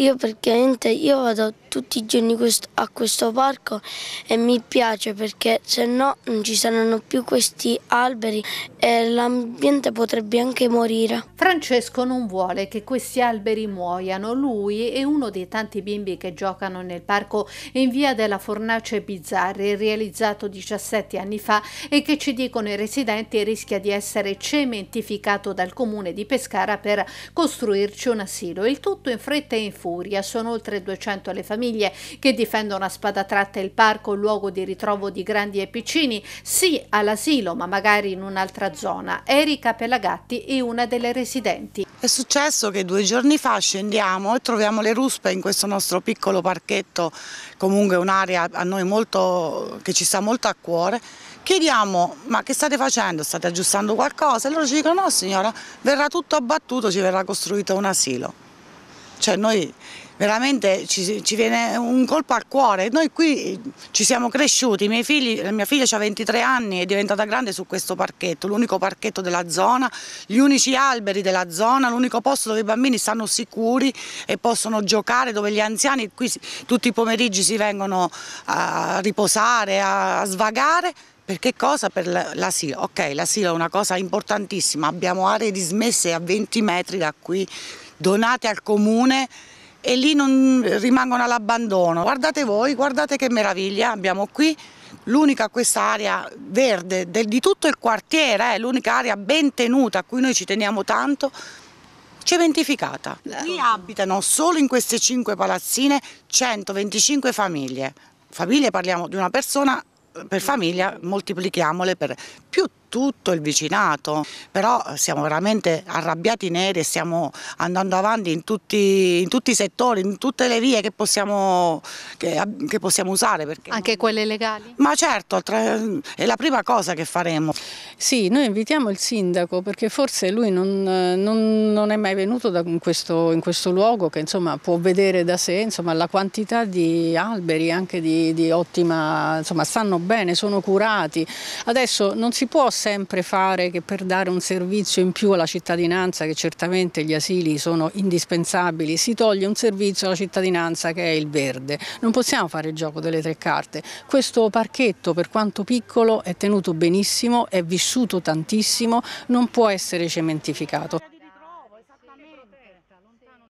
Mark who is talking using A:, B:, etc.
A: Io praticamente io vado tutti i giorni a questo parco e mi piace perché se no non ci saranno più questi alberi e l'ambiente potrebbe anche morire. Francesco non vuole che questi alberi muoiano, lui è uno dei tanti bimbi che giocano nel parco in via della Fornace Bizzarri realizzato 17 anni fa e che ci dicono i residenti rischia di essere cementificato dal comune di Pescara per costruirci un asilo. Il tutto in fretta e in furia, sono oltre 200 le famiglie famiglie che difendono a spada tratta il parco, luogo di ritrovo di grandi e piccini, sì all'asilo ma magari in un'altra zona. Erika Pelagatti è una delle residenti.
B: È successo che due giorni fa scendiamo e troviamo le ruspe in questo nostro piccolo parchetto, comunque un'area a noi molto, che ci sta molto a cuore, chiediamo ma che state facendo, state aggiustando qualcosa? E loro ci dicono no signora, verrà tutto abbattuto, ci verrà costruito un asilo. Cioè noi veramente ci, ci, viene un colpo al cuore. Noi qui ci siamo cresciuti, figli, mia figlia ha 23 anni, è diventata grande su questo parchetto, l'unico parchetto della zona, gli unici alberi della zona, l'unico posto dove i bambini stanno sicuri e possono giocare, dove gli anziani qui tutti i pomeriggi si vengono a riposare, a svagare. Perché cosa? Per l'asilo. Ok, l'asilo è una cosa importantissima, abbiamo aree dismesse a 20 metri da qui, donate al comune e lì non rimangono all'abbandono. Guardate voi, guardate che meraviglia abbiamo qui, l'unica questa area verde del, di tutto il quartiere, eh, l'unica area ben tenuta a cui noi ci teniamo tanto, cementificata. Qui abitano solo in queste cinque palazzine 125 famiglie. Famiglie parliamo di una persona per famiglia, moltiplichiamole per più tutto il vicinato, però eh, siamo veramente arrabbiati neri e stiamo andando avanti in tutti, in tutti i settori, in tutte le vie che possiamo, che, che possiamo usare.
A: Anche quelle legali?
C: Ma certo, è la prima cosa che faremo. Sì, noi invitiamo il sindaco perché forse lui non, non, non è mai venuto da, in, questo, in, questo, luogo che insomma, può vedere da sé insomma, la quantità di alberi anche di, di ottima, insomma, stanno bene, sono curati. Adesso non si può sempre fare che per dare un servizio in più alla cittadinanza, che certamente gli asili sono indispensabili, si toglie un servizio alla cittadinanza che è il verde. Non possiamo fare il gioco delle tre carte. Questo parchetto, per quanto piccolo, è tenuto benissimo, è vissuto cresciuto tantissimo, non può essere cementificato.